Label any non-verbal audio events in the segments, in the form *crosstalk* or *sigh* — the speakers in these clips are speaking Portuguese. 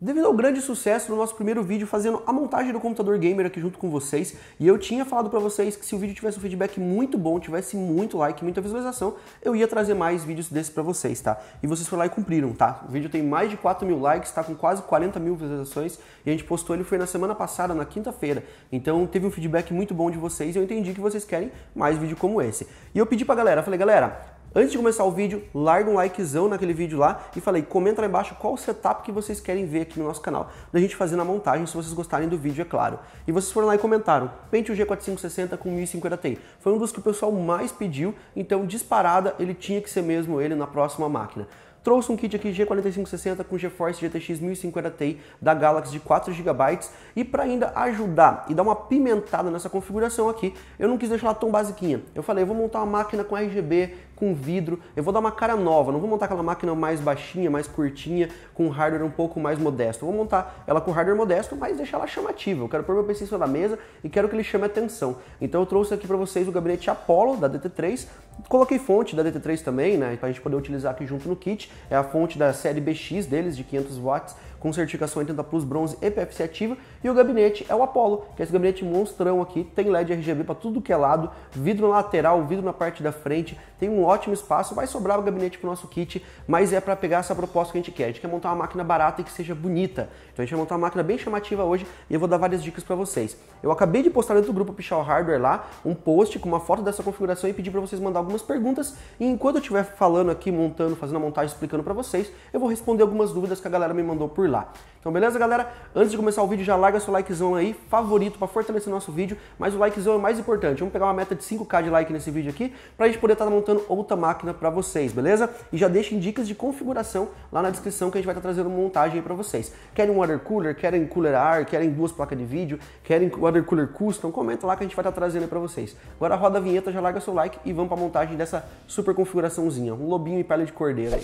Devido ao grande sucesso no nosso primeiro vídeo fazendo a montagem do computador gamer aqui junto com vocês, e eu tinha falado para vocês que se o vídeo tivesse um feedback muito bom, tivesse muito like, muita visualização, eu ia trazer mais vídeos desses para vocês, tá? E vocês foram lá e cumpriram, tá? O vídeo tem mais de 4 mil likes, tá com quase 40 mil visualizações, e a gente postou ele foi na semana passada, na quinta-feira. Então teve um feedback muito bom de vocês, e eu entendi que vocês querem mais vídeo como esse. E eu pedi pra galera, falei, galera, Antes de começar o vídeo, larga um likezão naquele vídeo lá e falei, comenta lá embaixo qual setup que vocês querem ver aqui no nosso canal, da gente fazer na montagem, se vocês gostarem do vídeo, é claro. E vocês foram lá e comentaram, pente o G4560 com 1050 Ti. Foi um dos que o pessoal mais pediu, então disparada ele tinha que ser mesmo ele na próxima máquina. Trouxe um kit aqui G4560 com GeForce GTX 1050 Ti da Galaxy de 4 GB e para ainda ajudar e dar uma pimentada nessa configuração aqui, eu não quis deixar ela tão basiquinha. Eu falei, eu vou montar uma máquina com RGB com vidro. Eu vou dar uma cara nova, não vou montar aquela máquina mais baixinha, mais curtinha, com hardware um pouco mais modesto. Eu vou montar ela com hardware modesto, mas deixar ela chamativa. Eu quero pôr meu PC em cima da mesa e quero que ele chame atenção. Então eu trouxe aqui para vocês o gabinete Apollo da DT3. Coloquei fonte da DT3 também, né, para a gente poder utilizar aqui junto no kit. É a fonte da série BX deles, de 500 watts, com certificação 80 Plus Bronze e PFC ativa. E o gabinete é o Apollo, que é esse gabinete monstrão aqui, tem LED RGB para tudo que é lado, vidro na lateral, vidro na parte da frente, tem um ótimo espaço, vai sobrar o gabinete pro nosso kit, mas é para pegar essa proposta que a gente quer. A gente quer montar uma máquina barata e que seja bonita. Então a gente vai montar uma máquina bem chamativa hoje e eu vou dar várias dicas para vocês. Eu acabei de postar dentro do grupo Pichal Hardware lá um post com uma foto dessa configuração e pedi para vocês mandar algumas perguntas e enquanto eu estiver falando aqui, montando, fazendo a montagem, explicando para vocês, eu vou responder algumas dúvidas que a galera me mandou por lá. Então beleza, galera? Antes de começar o vídeo, já lá larga seu likezão aí, favorito, para fortalecer nosso vídeo, mas o likezão é mais importante. Vamos pegar uma meta de 5k de like nesse vídeo aqui, para a gente poder estar tá montando outra máquina para vocês, beleza? E já deixem dicas de configuração lá na descrição que a gente vai estar tá trazendo montagem aí para vocês. Querem um water cooler? Querem cooler ar? Querem duas placas de vídeo? Querem water cooler custom? Comenta lá que a gente vai estar tá trazendo aí para vocês. Agora roda a vinheta, já larga seu like e vamos para a montagem dessa super configuraçãozinha. Um lobinho e pele de cordeiro aí.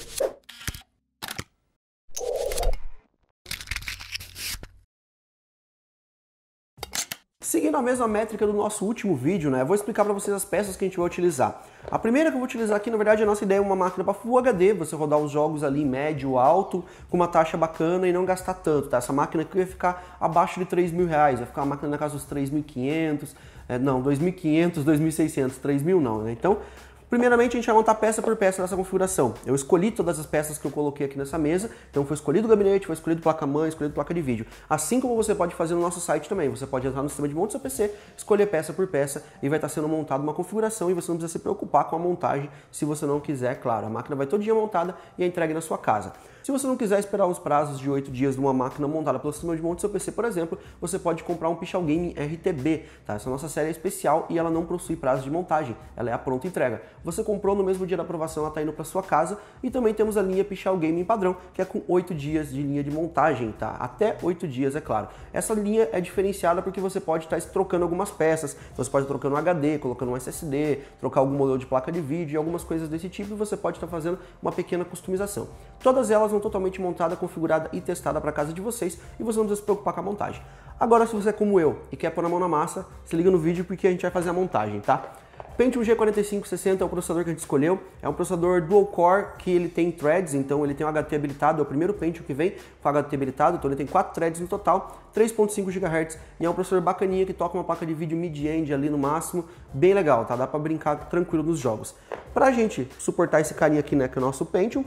Seguindo a mesma métrica do nosso último vídeo, né, vou explicar para vocês as peças que a gente vai utilizar. A primeira que eu vou utilizar aqui, na verdade, a nossa ideia é uma máquina para Full HD, você rodar os jogos ali médio, alto, com uma taxa bacana e não gastar tanto, tá? Essa máquina aqui vai ficar abaixo de 3 mil reais, vai ficar uma máquina na casa dos 3.500, é, não, 2.500, 2.600, mil não, né? Então, Primeiramente, a gente vai montar peça por peça nessa configuração. Eu escolhi todas as peças que eu coloquei aqui nessa mesa, então foi escolhido o gabinete, foi escolhido placa-mãe, escolhido placa de vídeo. Assim como você pode fazer no nosso site também, você pode entrar no sistema de monte do seu PC, escolher peça por peça e vai estar sendo montada uma configuração e você não precisa se preocupar com a montagem se você não quiser, claro. A máquina vai todo dia montada e é entregue na sua casa. Se você não quiser esperar os prazos de 8 dias de uma máquina montada pelo sistema de monte do seu PC, por exemplo, você pode comprar um Pichal Gaming RTB, tá? Essa nossa série é especial e ela não possui prazo de montagem, ela é a pronta entrega. Você comprou no mesmo dia da aprovação, ela está indo para sua casa e também temos a linha Pichal Gaming padrão, que é com 8 dias de linha de montagem, tá? Até 8 dias, é claro. Essa linha é diferenciada porque você pode estar tá trocando algumas peças, você pode tá trocar um HD, colocando um SSD, trocar algum modelo de placa de vídeo e algumas coisas desse tipo, e você pode estar tá fazendo uma pequena customização. Todas elas totalmente montada, configurada e testada para casa de vocês e você não precisa se preocupar com a montagem. Agora, se você é como eu e quer pôr a mão na massa, se liga no vídeo porque a gente vai fazer a montagem, tá? Pentium G4560 é o processador que a gente escolheu, é um processador dual core que ele tem threads, então ele tem um HT habilitado, é o primeiro Pentium que vem com HT habilitado, então ele tem 4 threads no total, 3.5 GHz e é um processador bacaninha que toca uma placa de vídeo mid-end ali no máximo, bem legal, tá? Dá para brincar tranquilo nos jogos. Pra gente suportar esse carinha aqui, né, que é o nosso Pentium,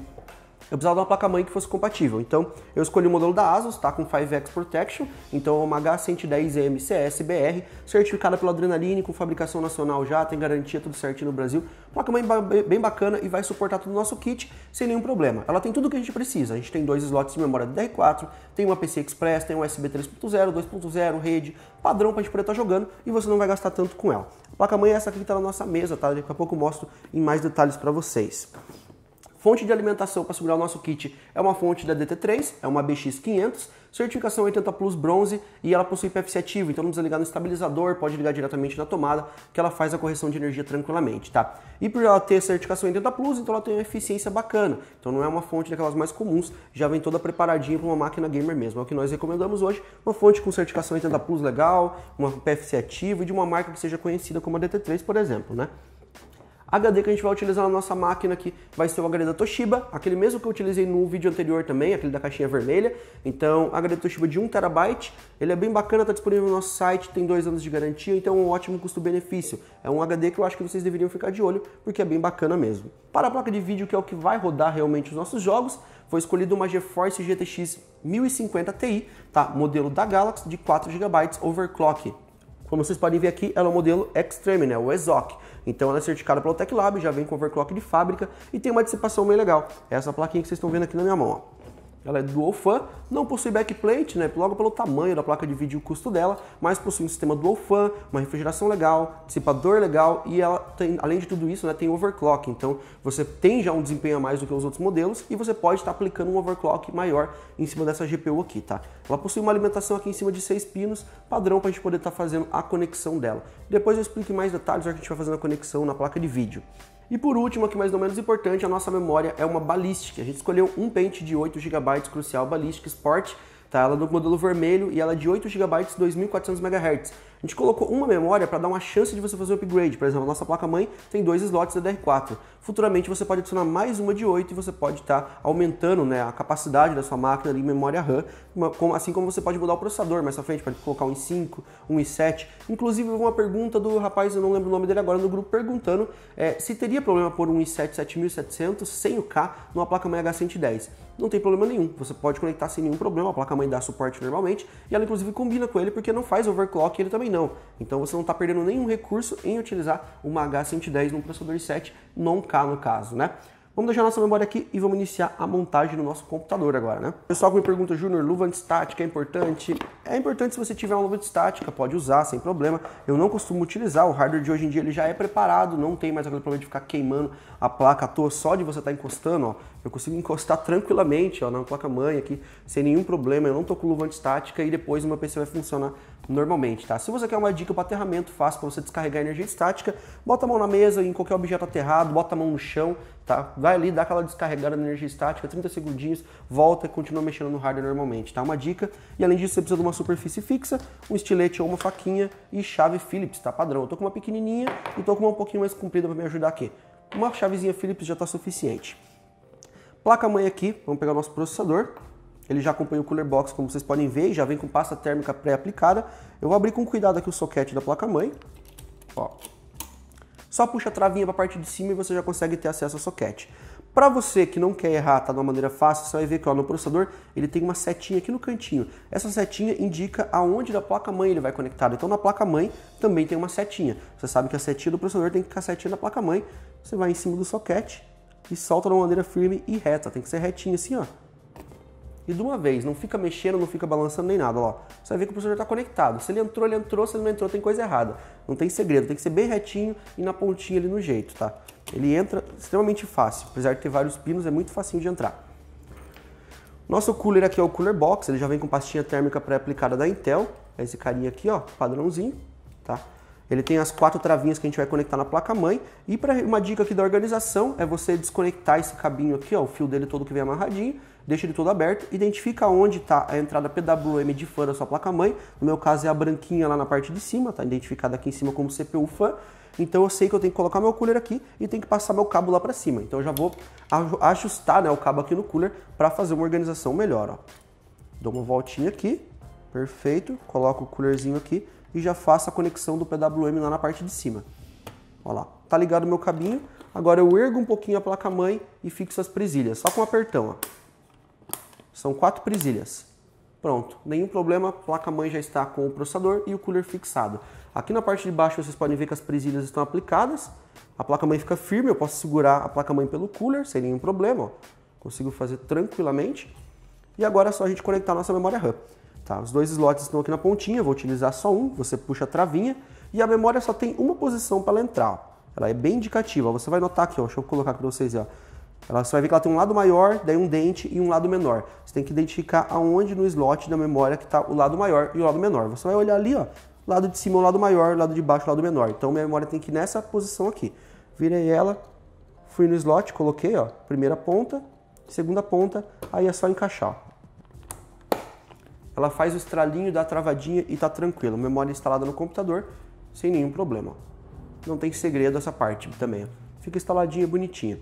eu precisava de uma placa-mãe que fosse compatível. Então, eu escolhi o modelo da ASUS, tá com 5X Protection, então é uma H110M CSBR, certificada pela Adrenaline, com fabricação nacional já, tem garantia tudo certinho no Brasil. Placa-mãe bem bacana e vai suportar todo o nosso kit sem nenhum problema. Ela tem tudo o que a gente precisa. A gente tem dois slots de memória ddr 4 tem uma PC Express, tem um USB 3.0, 2.0, rede, padrão para a gente poder estar tá jogando e você não vai gastar tanto com ela. A placa-mãe é essa aqui que está na nossa mesa, tá? Daqui a pouco eu mostro em mais detalhes para vocês. Fonte de alimentação para segurar o nosso kit é uma fonte da DT3, é uma BX500, certificação 80 Plus bronze e ela possui PFC ativo, então não precisa ligar no estabilizador, pode ligar diretamente na tomada, que ela faz a correção de energia tranquilamente, tá? E por ela ter certificação 80 Plus, então ela tem uma eficiência bacana, então não é uma fonte daquelas mais comuns, já vem toda preparadinha para uma máquina gamer mesmo, é o que nós recomendamos hoje, uma fonte com certificação 80 Plus legal, uma PFC ativa e de uma marca que seja conhecida como a DT3, por exemplo, né? HD que a gente vai utilizar na nossa máquina aqui vai ser o HD da Toshiba, aquele mesmo que eu utilizei no vídeo anterior também, aquele da caixinha vermelha. Então, HD Toshiba de 1TB, ele é bem bacana, está disponível no nosso site, tem dois anos de garantia, então é um ótimo custo-benefício. É um HD que eu acho que vocês deveriam ficar de olho, porque é bem bacana mesmo. Para a placa de vídeo, que é o que vai rodar realmente os nossos jogos, foi escolhida uma GeForce GTX 1050 Ti, tá? modelo da Galaxy de 4 GB overclock. Como vocês podem ver aqui, ela é o modelo Extreme, né? o ESOC. Então ela é certificada pela Lab, já vem com overclock de fábrica e tem uma dissipação bem legal. É essa plaquinha que vocês estão vendo aqui na minha mão. Ó. Ela é dual fan, não possui backplate, né? Logo pelo tamanho da placa de vídeo e o custo dela, mas possui um sistema dual fan, uma refrigeração legal, dissipador legal e ela tem, além de tudo isso, né, tem overclock. Então você tem já um desempenho a mais do que os outros modelos e você pode estar tá aplicando um overclock maior em cima dessa GPU aqui, tá? Ela possui uma alimentação aqui em cima de seis pinos, padrão para a gente poder estar tá fazendo a conexão dela. Depois eu explico em mais detalhes o que a gente vai fazer a conexão na placa de vídeo. E por último, aqui mais ou menos importante, a nossa memória é uma balística. A gente escolheu um pente de 8 GB Crucial Ballistic Sport, tá? Ela é do modelo vermelho e ela é de 8 GB 2400 MHz. A gente colocou uma memória para dar uma chance de você fazer um upgrade. Por exemplo, a nossa placa-mãe tem dois slots DDR4. Futuramente você pode adicionar mais uma de 8 e você pode estar tá aumentando né, a capacidade da sua máquina de memória RAM, assim como você pode mudar o processador mais à frente, pode colocar um i5, um i7. Inclusive, uma pergunta do rapaz, eu não lembro o nome dele agora, no grupo, perguntando é, se teria problema pôr um i7 7700 sem o K numa placa-mãe H110 não tem problema nenhum. Você pode conectar sem nenhum problema, a placa-mãe dá suporte normalmente, e ela inclusive combina com ele porque não faz overclock, ele também também não. Então você não está perdendo nenhum recurso em utilizar uma H110 num processador 7 non-K no caso, né? Vamos deixar nossa memória aqui e vamos iniciar a montagem do nosso computador agora, né? Pessoal que me pergunta, Júnior, luva antistática é importante? É importante se você tiver uma luva antistática, pode usar sem problema. Eu não costumo utilizar, o hardware de hoje em dia ele já é preparado, não tem mais aquele problema de ficar queimando a placa à toa só de você estar tá encostando, ó. Eu consigo encostar *laughs* tranquilamente, ó, na placa-mãe aqui, sem nenhum problema. Eu não tô com luva antistática e depois o meu PC vai funcionar normalmente, tá? Se você quer uma dica para aterramento fácil para você descarregar energia estática, bota a mão na mesa, em qualquer objeto aterrado, bota a mão no chão, tá? Vai ali, dá aquela descarregada na energia estática, 30 segundinhos, volta e continua mexendo no hardware normalmente, tá? Uma dica. E além disso, você precisa de uma superfície fixa, um estilete ou uma faquinha e chave Phillips, tá? Padrão. Eu tô com uma pequenininha e tô com uma um pouquinho mais comprida para me ajudar aqui. Uma chavezinha Phillips já tá suficiente. Placa-mãe aqui, vamos pegar o nosso processador. Ele já acompanha o cooler box, como vocês podem ver, já vem com pasta térmica pré-aplicada. Eu vou abrir com cuidado aqui o soquete da placa-mãe. Ó. Só puxa a travinha para a parte de cima e você já consegue ter acesso ao soquete. Para você que não quer errar, tá de uma maneira fácil, você vai ver que ó, no processador ele tem uma setinha aqui no cantinho. Essa setinha indica aonde da placa-mãe ele vai conectado. Então na placa-mãe também tem uma setinha. Você sabe que a setinha do processador tem que ficar a setinha da placa-mãe. Você vai em cima do soquete e solta de uma maneira firme e reta. Tem que ser retinho assim, ó e de uma vez, não fica mexendo, não fica balançando nem nada, ó. Você vai ver que o professor já está conectado. Se ele entrou, ele entrou, se ele não entrou, tem coisa errada. Não tem segredo, tem que ser bem retinho e na pontinha ali no jeito, tá? Ele entra extremamente fácil, apesar de ter vários pinos, é muito facinho de entrar. Nosso cooler aqui é o Cooler Box, ele já vem com pastinha térmica pré-aplicada da Intel, é esse carinha aqui, ó, padrãozinho, tá? Ele tem as quatro travinhas que a gente vai conectar na placa-mãe. E para uma dica aqui da organização, é você desconectar esse cabinho aqui, ó, o fio dele todo que vem amarradinho, deixa ele todo aberto, identifica onde está a entrada PWM de fã da sua placa-mãe, no meu caso é a branquinha lá na parte de cima, está identificada aqui em cima como CPU fã, então eu sei que eu tenho que colocar meu cooler aqui e tenho que passar meu cabo lá para cima, então eu já vou ajustar né, o cabo aqui no cooler para fazer uma organização melhor. Ó. Dou uma voltinha aqui, perfeito, coloco o coolerzinho aqui e já faço a conexão do PWM lá na parte de cima. Olha lá, tá ligado o meu cabinho, agora eu ergo um pouquinho a placa-mãe e fixo as presilhas, só com um apertão, ó. São quatro presilhas. Pronto, nenhum problema, a placa-mãe já está com o processador e o cooler fixado. Aqui na parte de baixo vocês podem ver que as presilhas estão aplicadas, a placa-mãe fica firme, eu posso segurar a placa-mãe pelo cooler sem nenhum problema, ó. consigo fazer tranquilamente. E agora é só a gente conectar a nossa memória RAM. Tá, os dois slots estão aqui na pontinha, vou utilizar só um, você puxa a travinha e a memória só tem uma posição para ela entrar. Ó. Ela é bem indicativa, ó. você vai notar aqui, ó, deixa eu colocar aqui para vocês, ó. Ela, só vai ver que ela tem um lado maior, daí um dente e um lado menor. Você tem que identificar aonde no slot da memória que está o lado maior e o lado menor. Você vai olhar ali, ó, lado de cima o lado maior, lado de baixo o lado menor. Então minha memória tem que ir nessa posição aqui. Virei ela, fui no slot, coloquei, ó, primeira ponta, segunda ponta, aí é só encaixar. Ela faz o estralinho, dá a travadinha e tá tranquilo. Memória instalada no computador, sem nenhum problema. Não tem segredo essa parte também. Fica instaladinha, bonitinha.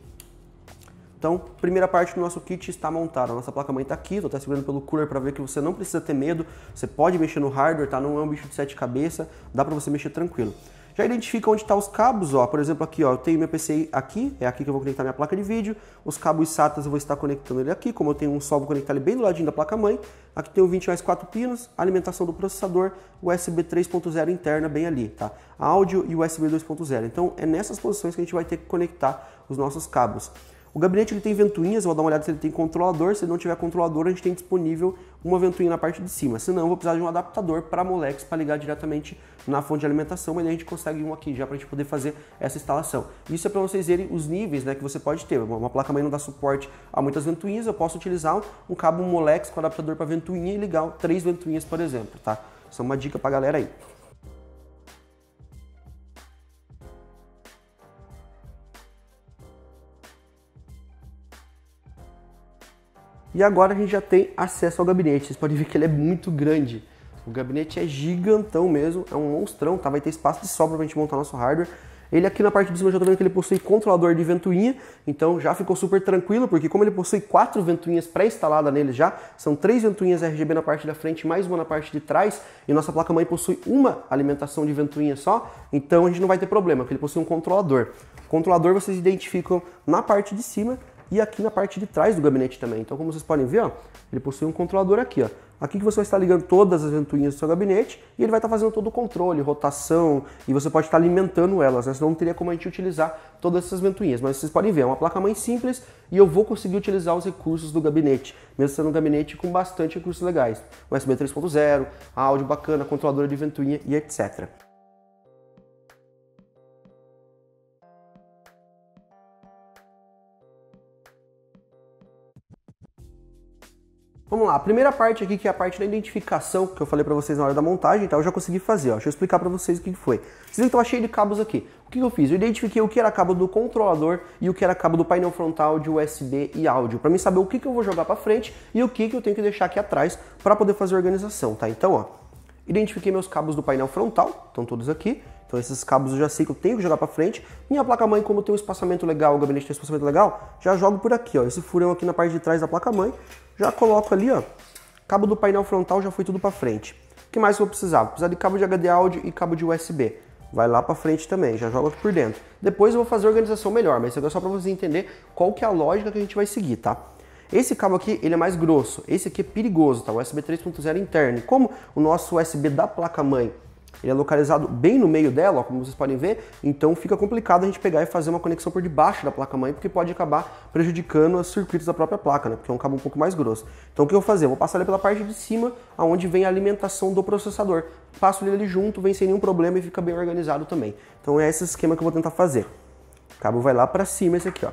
Então, primeira parte do nosso kit está montada. A nossa placa-mãe está aqui, estou até segurando pelo cooler para ver que você não precisa ter medo, você pode mexer no hardware, tá? Não é um bicho de sete cabeças, dá para você mexer tranquilo. Já identifica onde estão tá os cabos, ó. Por exemplo, aqui, ó, eu tenho meu PC aqui, é aqui que eu vou conectar minha placa de vídeo. Os cabos SATA eu vou estar conectando ele aqui, como eu tenho um só, vou conectar ele bem do ladinho da placa-mãe. Aqui tem o 20 mais 4 pinos, alimentação do processador, USB 3.0 interna bem ali, tá? Áudio e USB 2.0. Então, é nessas posições que a gente vai ter que conectar os nossos cabos. O gabinete ele tem ventoinhas, vou dar uma olhada se ele tem controlador. Se ele não tiver controlador, a gente tem disponível uma ventoinha na parte de cima. Se não, eu vou precisar de um adaptador para Molex para ligar diretamente na fonte de alimentação, mas a gente consegue um aqui já para a gente poder fazer essa instalação. Isso é para vocês verem os níveis né, que você pode ter. Uma, placa mãe não dá suporte a muitas ventoinhas, eu posso utilizar um cabo Molex com adaptador para ventoinha e ligar três ventoinhas, por exemplo, tá? Isso é uma dica para a galera aí. E agora a gente já tem acesso ao gabinete. Vocês podem ver que ele é muito grande. O gabinete é gigantão mesmo, é um monstrão, tá? Vai ter espaço de sobra pra gente montar nosso hardware. Ele aqui na parte de cima já tô vendo que ele possui controlador de ventoinha, então já ficou super tranquilo, porque como ele possui quatro ventoinhas pré-instaladas nele já, são três ventoinhas RGB na parte da frente, mais uma na parte de trás, e nossa placa-mãe possui uma alimentação de ventoinha só, então a gente não vai ter problema, porque ele possui um controlador. O controlador vocês identificam na parte de cima, e aqui na parte de trás do gabinete também. Então, como vocês podem ver, ó, ele possui um controlador aqui. Ó. Aqui que você vai estar ligando todas as ventoinhas do seu gabinete e ele vai estar fazendo todo o controle, rotação, e você pode estar alimentando elas, né? senão não teria como a gente utilizar todas essas ventoinhas. Mas vocês podem ver, é uma placa mais simples e eu vou conseguir utilizar os recursos do gabinete, mesmo sendo um gabinete com bastante recursos legais. USB 3.0, áudio bacana, controladora de ventoinha e etc. a primeira parte aqui, que é a parte da identificação, que eu falei para vocês na hora da montagem, tá? Eu já consegui fazer, ó. Deixa eu explicar para vocês o que foi. Vocês viram que tava cheio de cabos aqui. O que eu fiz? Eu identifiquei o que era cabo do controlador e o que era cabo do painel frontal de USB e áudio, para mim saber o que, que eu vou jogar para frente e o que, que eu tenho que deixar aqui atrás para poder fazer a organização, tá? Então, ó, identifiquei meus cabos do painel frontal, estão todos aqui, então esses cabos eu já sei que eu tenho que jogar para frente. Minha placa-mãe, como tem um espaçamento legal, o gabinete tem um espaçamento legal, já jogo por aqui, ó. Esse furão aqui na parte de trás da placa-mãe, já coloco ali, ó. Cabo do painel frontal já foi tudo para frente. O que mais eu vou precisar? Vou precisar de cabo de HD áudio e cabo de USB. Vai lá para frente também, já joga aqui por dentro. Depois eu vou fazer a organização melhor, mas isso aqui é só para você entender qual que é a lógica que a gente vai seguir, tá? Esse cabo aqui, ele é mais grosso. Esse aqui é perigoso, tá? USB 3.0 interno. E como o nosso USB da placa-mãe ele é localizado bem no meio dela, ó, como vocês podem ver, então fica complicado a gente pegar e fazer uma conexão por debaixo da placa-mãe, porque pode acabar prejudicando os circuitos da própria placa, né? porque é um cabo um pouco mais grosso. Então o que eu vou fazer? Eu vou passar ele pela parte de cima, aonde vem a alimentação do processador. Passo ele ali junto, vem sem nenhum problema e fica bem organizado também. Então é esse esquema que eu vou tentar fazer. O cabo vai lá para cima esse aqui, ó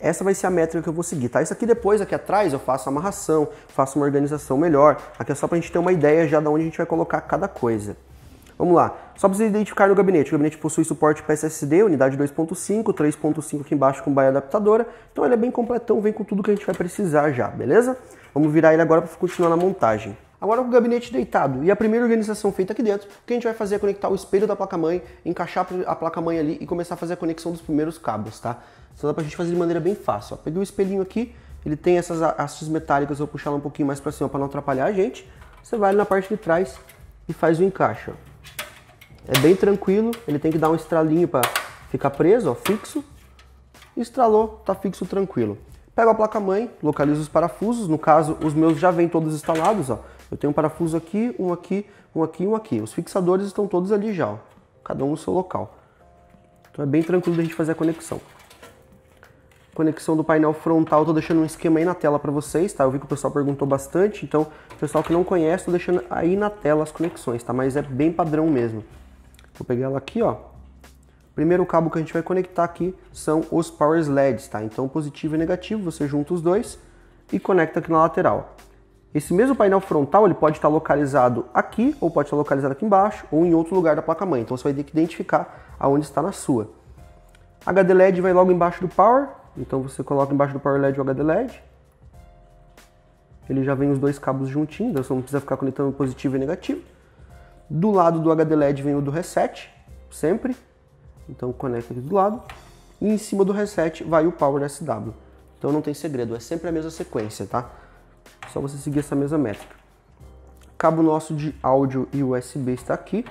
essa vai ser a métrica que eu vou seguir, tá? Isso aqui depois, aqui atrás, eu faço amarração, faço uma organização melhor. Aqui é só para a gente ter uma ideia já de onde a gente vai colocar cada coisa. Vamos lá. Só precisa identificar no gabinete. O gabinete possui suporte para SSD, unidade 2.5, 3.5 aqui embaixo com baia adaptadora. Então ele é bem completão, vem com tudo que a gente vai precisar já, beleza? Vamos virar ele agora para continuar na montagem. Agora o gabinete deitado. E a primeira organização feita aqui dentro, o que a gente vai fazer é conectar o espelho da placa-mãe, encaixar a placa-mãe ali e começar a fazer a conexão dos primeiros cabos, tá? Isso dá pra gente fazer de maneira bem fácil. Ó. Peguei o espelhinho aqui, ele tem essas hastes metálicas, vou puxar ela um pouquinho mais pra cima pra não atrapalhar a gente. Você vai na parte de trás e faz o encaixe, ó. É bem tranquilo, ele tem que dar um estralinho pra ficar preso, ó, fixo. Estralou, tá fixo tranquilo. Pego a placa-mãe, localizo os parafusos, no caso os meus já vêm todos instalados, ó. Eu tenho um parafuso aqui, um aqui, um aqui e um aqui. Os fixadores estão todos ali já, ó, cada um no seu local. Então é bem tranquilo da gente fazer a conexão. Conexão do painel frontal, estou deixando um esquema aí na tela para vocês, tá? Eu vi que o pessoal perguntou bastante, então, pessoal que não conhece, estou deixando aí na tela as conexões, tá? Mas é bem padrão mesmo. Vou pegar ela aqui, ó. Primeiro cabo que a gente vai conectar aqui são os power LEDs, tá? Então positivo e negativo, você junta os dois e conecta aqui na lateral. Esse mesmo painel frontal ele pode estar localizado aqui, ou pode estar localizado aqui embaixo, ou em outro lugar da placa-mãe. Então você vai ter que identificar aonde está na sua. HD LED vai logo embaixo do Power, então você coloca embaixo do Power LED o HD LED. Ele já vem os dois cabos juntinhos, então você não precisa ficar conectando positivo e negativo. Do lado do HD LED vem o do Reset, sempre. Então conecta aqui do lado. E em cima do Reset vai o Power SW. Então não tem segredo, é sempre a mesma sequência, tá? Só você seguir essa mesma métrica. Cabo nosso de áudio e USB está aqui.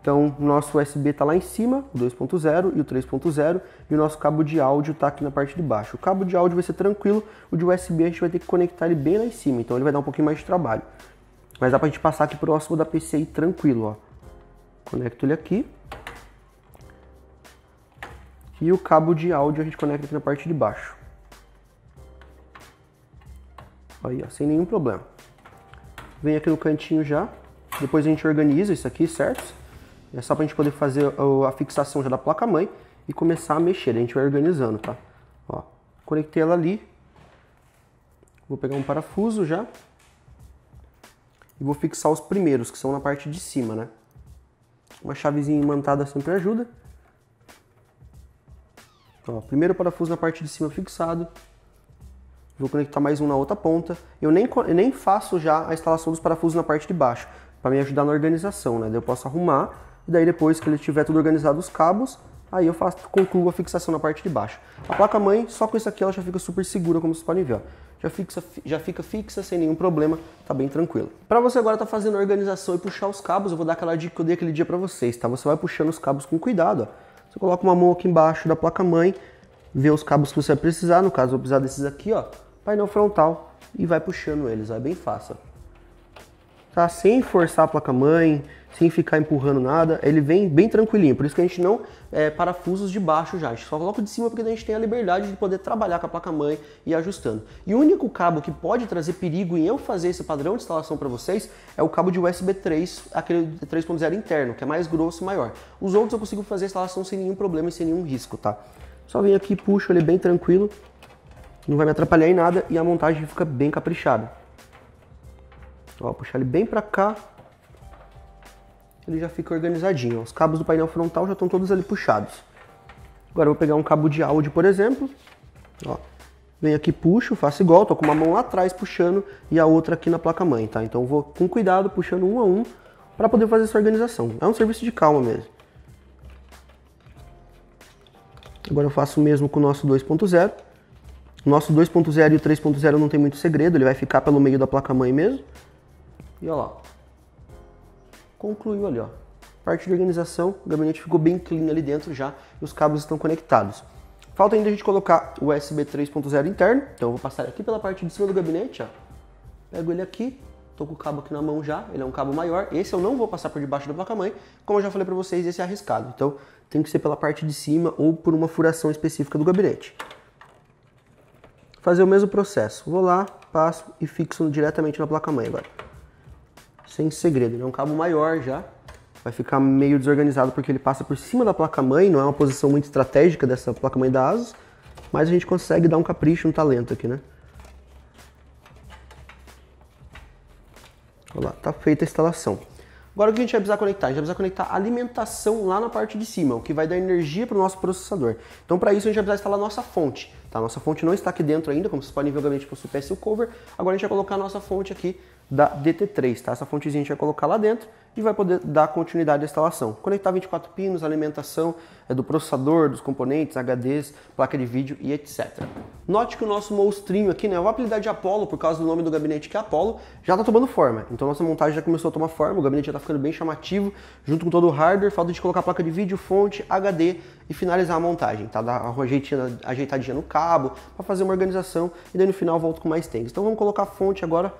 Então, nosso USB está lá em cima, o 2.0 e o 3.0, e o nosso cabo de áudio está aqui na parte de baixo. O cabo de áudio vai ser tranquilo, o de USB a gente vai ter que conectar ele bem lá em cima, então ele vai dar um pouquinho mais de trabalho. Mas dá para a gente passar aqui próximo da PCI tranquilo, ó. Conecto ele aqui. E o cabo de áudio a gente conecta aqui na parte de baixo. Aí, ó, sem nenhum problema. Vem aqui no cantinho já. Depois a gente organiza isso aqui, certo? É só pra gente poder fazer a fixação já da placa-mãe e começar a mexer. A gente vai organizando, tá? Ó, conectei ela ali. Vou pegar um parafuso já. E vou fixar os primeiros, que são na parte de cima, né? Uma chavezinha imantada sempre ajuda. Ó, primeiro parafuso na parte de cima fixado vou conectar mais um na outra ponta. Eu nem, nem faço já a instalação dos parafusos na parte de baixo, para me ajudar na organização, né? Daí eu posso arrumar, e daí depois que ele tiver tudo organizado os cabos, aí eu faço, concluo a fixação na parte de baixo. A placa-mãe, só com isso aqui ela já fica super segura, como vocês podem ver, ó. Já, fixa, já fica fixa sem nenhum problema, tá bem tranquilo. Para você agora tá fazendo a organização e puxar os cabos, eu vou dar aquela dica que eu dei aquele dia para vocês, tá? Você vai puxando os cabos com cuidado, ó. Você coloca uma mão aqui embaixo da placa-mãe, vê os cabos que você vai precisar, no caso eu vou precisar desses aqui, ó painel frontal e vai puxando eles, é bem fácil. Tá? Sem forçar a placa-mãe, sem ficar empurrando nada, ele vem bem tranquilinho. Por isso que a gente não é, parafusos de baixo já, a gente só coloca de cima porque a gente tem a liberdade de poder trabalhar com a placa-mãe e ajustando. E o único cabo que pode trazer perigo em eu fazer esse padrão de instalação para vocês é o cabo de USB 3, aquele 3.0 interno, que é mais grosso e maior. Os outros eu consigo fazer a instalação sem nenhum problema e sem nenhum risco, tá? Só vem aqui, puxo ele bem tranquilo, não vai me atrapalhar em nada e a montagem fica bem caprichada. Ó, puxar ele bem para cá, ele já fica organizadinho. Os cabos do painel frontal já estão todos ali puxados. Agora eu vou pegar um cabo de áudio, por exemplo, ó, venho aqui, puxo, faço igual, tô com uma mão lá atrás puxando e a outra aqui na placa-mãe, tá? Então vou com cuidado puxando um a um para poder fazer essa organização. É um serviço de calma mesmo. Agora eu faço o mesmo com o nosso 2.0. O nosso 2.0 e o 3.0 não tem muito segredo, ele vai ficar pelo meio da placa-mãe mesmo. E olha lá. Concluiu ali, ó. Parte de organização, o gabinete ficou bem clean ali dentro já e os cabos estão conectados. Falta ainda a gente colocar o USB 3.0 interno, então eu vou passar aqui pela parte de cima do gabinete, ó. Pego ele aqui, Estou com o cabo aqui na mão já, ele é um cabo maior. Esse eu não vou passar por debaixo da placa-mãe. Como eu já falei para vocês, esse é arriscado. Então, tem que ser pela parte de cima ou por uma furação específica do gabinete fazer o mesmo processo. Vou lá, passo e fixo diretamente na placa-mãe agora. Sem segredo, ele é um cabo maior já. Vai ficar meio desorganizado porque ele passa por cima da placa-mãe, não é uma posição muito estratégica dessa placa-mãe da ASUS, mas a gente consegue dar um capricho, um talento aqui, né? Olha lá, tá feita a instalação. Agora o que a gente vai precisar conectar? A gente vai precisar conectar alimentação lá na parte de cima, o que vai dar energia para o nosso processador. Então para isso a gente vai precisar instalar a nossa fonte. Tá? Nossa fonte não está aqui dentro ainda, como vocês podem ver, obviamente, para o PS Cover. Agora a gente vai colocar a nossa fonte aqui da DT3, tá? Essa fontezinha a gente vai colocar lá dentro e vai poder dar continuidade à instalação. Conectar 24 pinos, alimentação é do processador, dos componentes, HDs, placa de vídeo e etc. Note que o nosso monstrinho aqui, né, eu é vou apelidar de Apollo por causa do nome do gabinete que é Apollo, já está tomando forma. Então nossa montagem já começou a tomar forma, o gabinete já está ficando bem chamativo, junto com todo o hardware, falta de colocar placa de vídeo, fonte, HD e finalizar a montagem, tá? Dar uma ajeitadinha, ajeitadinha no cabo, para fazer uma organização e daí no final volto com mais things. Então vamos colocar a fonte agora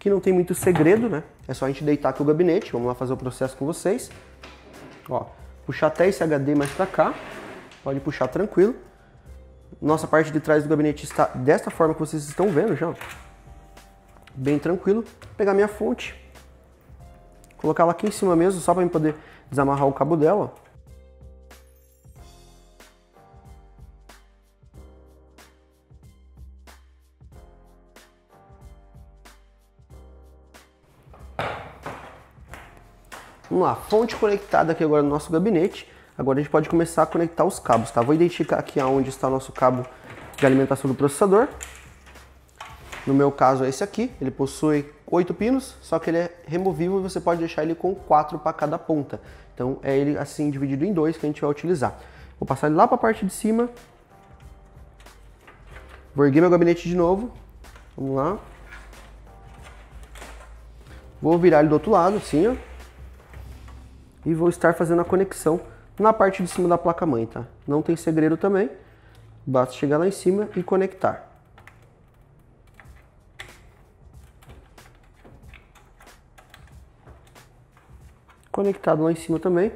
que não tem muito segredo, né? É só a gente deitar aqui o gabinete, vamos lá fazer o processo com vocês. Ó, puxar até esse HD mais pra cá, pode puxar tranquilo. Nossa parte de trás do gabinete está desta forma que vocês estão vendo já, bem tranquilo. Vou pegar minha fonte, colocar ela aqui em cima mesmo, só para poder desamarrar o cabo dela, ó. Vamos lá, fonte conectada aqui agora no nosso gabinete. Agora a gente pode começar a conectar os cabos, tá? Vou identificar aqui aonde está o nosso cabo de alimentação do processador. No meu caso é esse aqui, ele possui oito pinos, só que ele é removível e você pode deixar ele com quatro para cada ponta. Então é ele assim dividido em dois que a gente vai utilizar. Vou passar ele lá para a parte de cima. Vou erguer meu gabinete de novo. Vamos lá. Vou virar ele do outro lado, assim, ó e vou estar fazendo a conexão na parte de cima da placa mãe, tá? Não tem segredo também, basta chegar lá em cima e conectar. Conectado lá em cima também.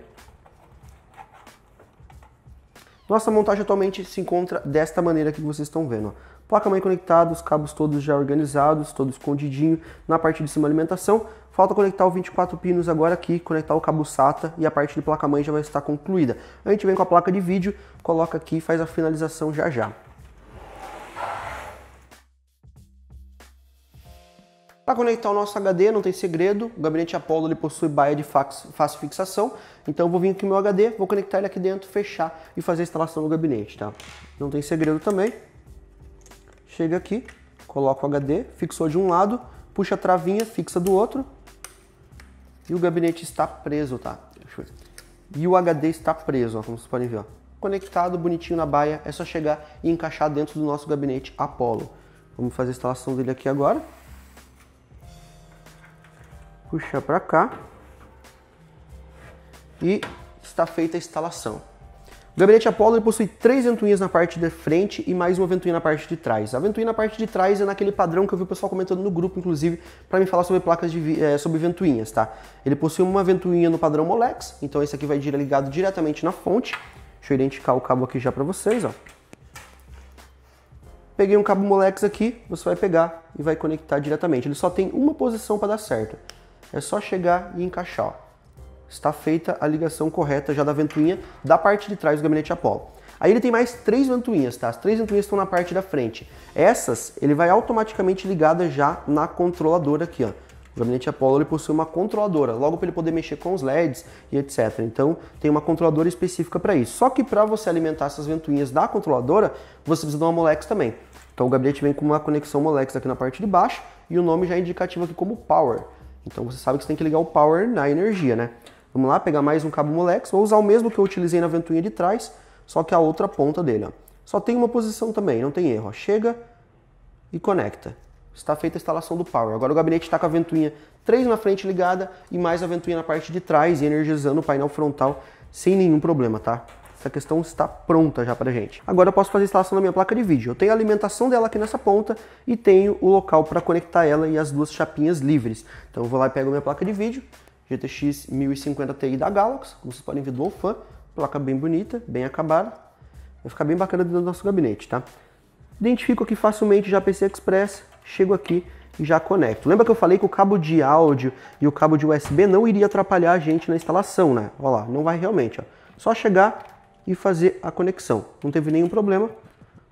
Nossa montagem atualmente se encontra desta maneira que vocês estão vendo. Placa mãe conectada, os cabos todos já organizados, todos escondidinho. Na parte de cima alimentação, Falta conectar o 24 pinos agora aqui, conectar o cabo SATA e a parte de placa-mãe já vai estar concluída. A gente vem com a placa de vídeo, coloca aqui e faz a finalização já já. Para conectar o nosso HD, não tem segredo, o gabinete Apollo ele possui baia de fácil fixação, então eu vou vir aqui no meu HD, vou conectar ele aqui dentro, fechar e fazer a instalação do gabinete, tá? Não tem segredo também. Chega aqui, coloca o HD, fixou de um lado, puxa a travinha, fixa do outro, e o gabinete está preso, tá? E o HD está preso, ó, como vocês podem ver, ó. Conectado bonitinho na baia, é só chegar e encaixar dentro do nosso gabinete Apollo. Vamos fazer a instalação dele aqui agora. Puxa para cá. E está feita a instalação. O gabinete Apollo possui três ventoinhas na parte da frente e mais uma ventoinha na parte de trás. A ventoinha na parte de trás é naquele padrão que eu vi o pessoal comentando no grupo, inclusive, para me falar sobre placas de é, sobre ventoinhas, tá? Ele possui uma ventoinha no padrão Molex, então esse aqui vai ligado diretamente na fonte. Deixa eu identificar o cabo aqui já para vocês, ó. Peguei um cabo Molex aqui, você vai pegar e vai conectar diretamente. Ele só tem uma posição para dar certo. É só chegar e encaixar, ó está feita a ligação correta já da ventoinha da parte de trás do gabinete Apollo. Aí ele tem mais três ventoinhas, tá? As três ventoinhas estão na parte da frente. Essas, ele vai automaticamente ligada já na controladora aqui, ó. O gabinete Apollo ele possui uma controladora, logo para ele poder mexer com os LEDs e etc. Então tem uma controladora específica para isso. Só que para você alimentar essas ventoinhas da controladora, você precisa de uma Molex também. Então o gabinete vem com uma conexão Molex aqui na parte de baixo e o nome já é indicativo aqui como Power. Então você sabe que você tem que ligar o Power na energia, né? Vamos lá, pegar mais um cabo molex, vou usar o mesmo que eu utilizei na ventoinha de trás, só que a outra ponta dele, ó. Só tem uma posição também, não tem erro, ó. Chega e conecta. Está feita a instalação do power. Agora o gabinete está com a ventoinha 3 na frente ligada e mais a ventoinha na parte de trás e energizando o painel frontal sem nenhum problema, tá? Essa questão está pronta já para gente. Agora eu posso fazer a instalação da minha placa de vídeo. Eu tenho a alimentação dela aqui nessa ponta e tenho o local para conectar ela e as duas chapinhas livres. Então eu vou lá e pego a minha placa de vídeo, GTX 1050 Ti da Galaxy, como vocês podem ver do Ofan, placa bem bonita, bem acabada, vai ficar bem bacana dentro do nosso gabinete, tá? Identifico aqui facilmente já PC Express, chego aqui e já conecto. Lembra que eu falei que o cabo de áudio e o cabo de USB não iria atrapalhar a gente na instalação, né? Olha lá, não vai realmente, ó. Só chegar e fazer a conexão. Não teve nenhum problema.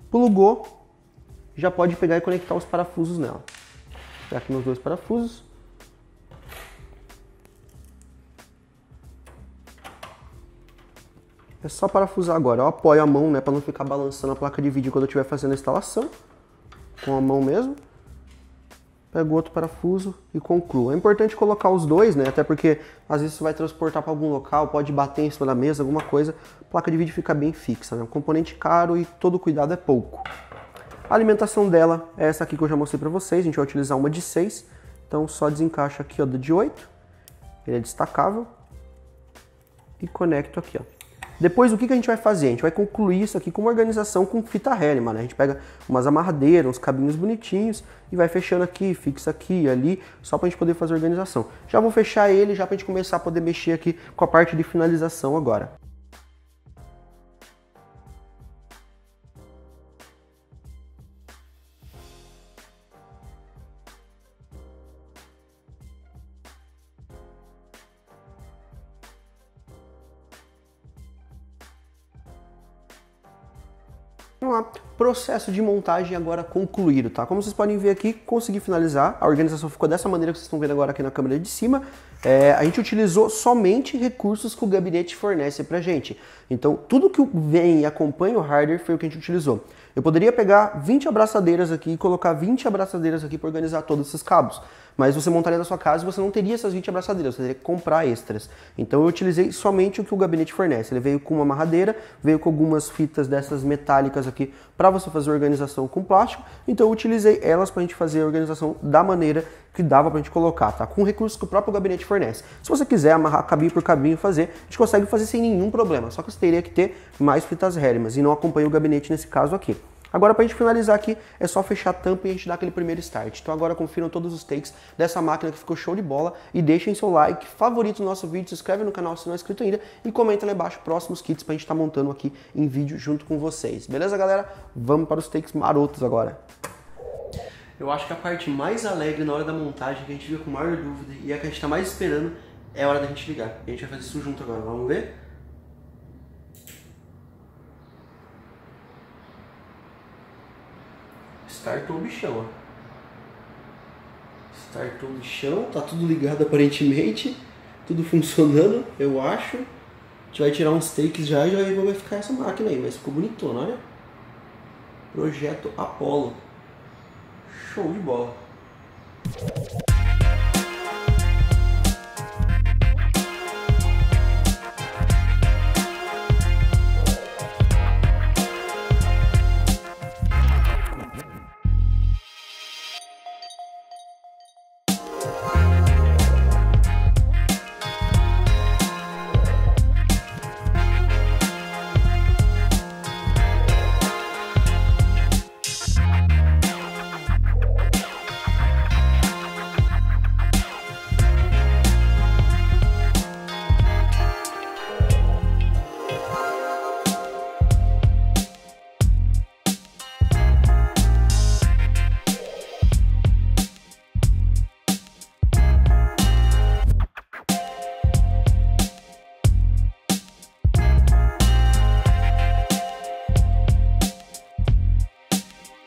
Plugou, já pode pegar e conectar os parafusos nela. Vou pegar aqui meus dois parafusos. É só parafusar agora. Eu apoio a mão, né, para não ficar balançando a placa de vídeo quando eu estiver fazendo a instalação. Com a mão mesmo. Pego outro parafuso e concluo. É importante colocar os dois, né, até porque às vezes você vai transportar para algum local, pode bater em cima da mesa, alguma coisa. A placa de vídeo fica bem fixa, né? Um componente caro e todo cuidado é pouco. A alimentação dela é essa aqui que eu já mostrei para vocês. A gente vai utilizar uma de 6. Então só desencaixa aqui, ó, de 8. Ele é destacável. E conecto aqui, ó. Depois, o que, que a gente vai fazer? A gente vai concluir isso aqui com uma organização com fita Hellman, né? A gente pega umas amarradeiras, uns cabinhos bonitinhos e vai fechando aqui, fixa aqui, ali, só para a gente poder fazer a organização. Já vou fechar ele, já para a gente começar a poder mexer aqui com a parte de finalização agora. lá. Processo de montagem agora concluído, tá? Como vocês podem ver aqui, consegui finalizar. A organização ficou dessa maneira que vocês estão vendo agora aqui na câmera de cima. É, a gente utilizou somente recursos que o gabinete fornece pra gente. Então, tudo que vem e acompanha o hardware foi o que a gente utilizou. Eu poderia pegar 20 abraçadeiras aqui e colocar 20 abraçadeiras aqui para organizar todos esses cabos. Mas você montaria na sua casa e você não teria essas 20 abraçadeiras, você teria que comprar extras. Então eu utilizei somente o que o gabinete fornece. Ele veio com uma amarradeira, veio com algumas fitas dessas metálicas aqui para você fazer organização com plástico. Então eu utilizei elas para a gente fazer a organização da maneira que dava pra gente colocar, tá? Com recursos que o próprio gabinete fornece. Se você quiser amarrar cabinho por cabinho e fazer, a gente consegue fazer sem nenhum problema, só que você teria que ter mais fitas rélimas e não acompanha o gabinete nesse caso aqui. Agora, para a gente finalizar aqui, é só fechar a tampa e a gente dar aquele primeiro start. Então agora confiram todos os takes dessa máquina que ficou show de bola e deixem seu like, favorita o nosso vídeo, se inscreve no canal se não é inscrito ainda e comenta lá embaixo próximos kits para a gente estar tá montando aqui em vídeo junto com vocês. Beleza, galera? Vamos para os takes marotos agora eu acho que a parte mais alegre na hora da montagem, que a gente fica com maior dúvida e a que a gente tá mais esperando, é a hora da gente ligar. E a gente vai fazer isso junto agora, vamos ver? Startou o bichão, ó. Startou o bichão, tá tudo ligado aparentemente, tudo funcionando, eu acho. A gente vai tirar uns takes já e já vai ficar essa máquina aí, mas ficou bonitona, olha. Projeto Apollo. Show de bola!